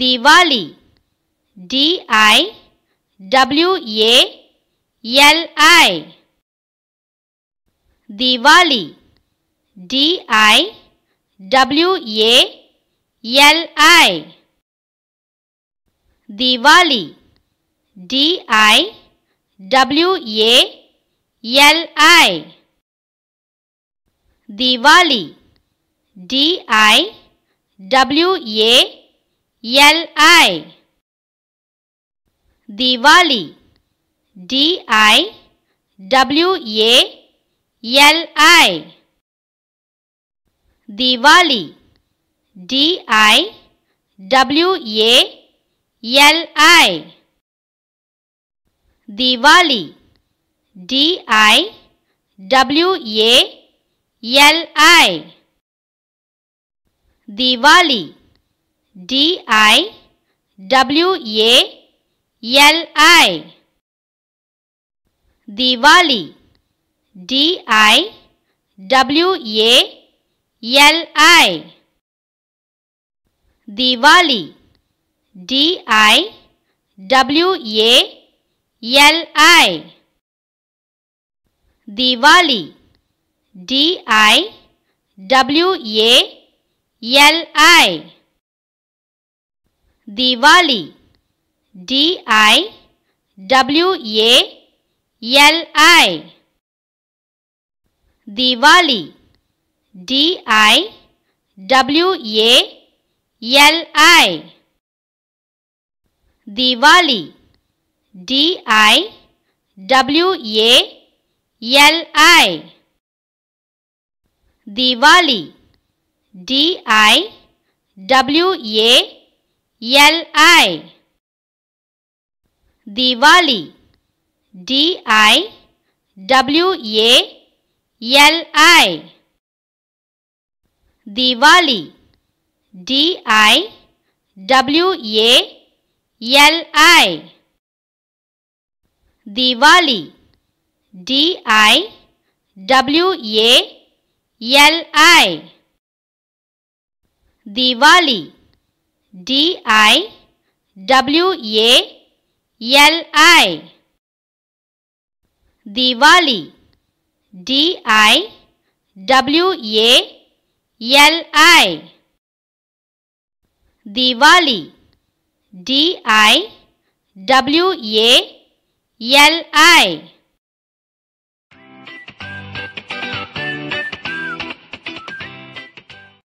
Diwali. D I W A L I. Diwali. D I W A L I. Diwali. D I W A L I. Diwali. D I W A L I. L-I Diwali D-I-W-A-L-I Diwali D-I-W-A-L-I Diwali D-I-W-A-L-I Diwali D I W A L I Diwali D I W A L I Diwali D I W A L I Diwali D I W A L I Diwali. D I W A L I. Diwali. D I W A L I. Diwali. D I W A L I. Diwali. D I W A L I. L-I Diwali D-I-W-A-L-I Diwali D-I-W-A-L-I Diwali D-I-W-A-L-I Diwali D I W A L I Diwali D I W A L I Diwali D I W A L I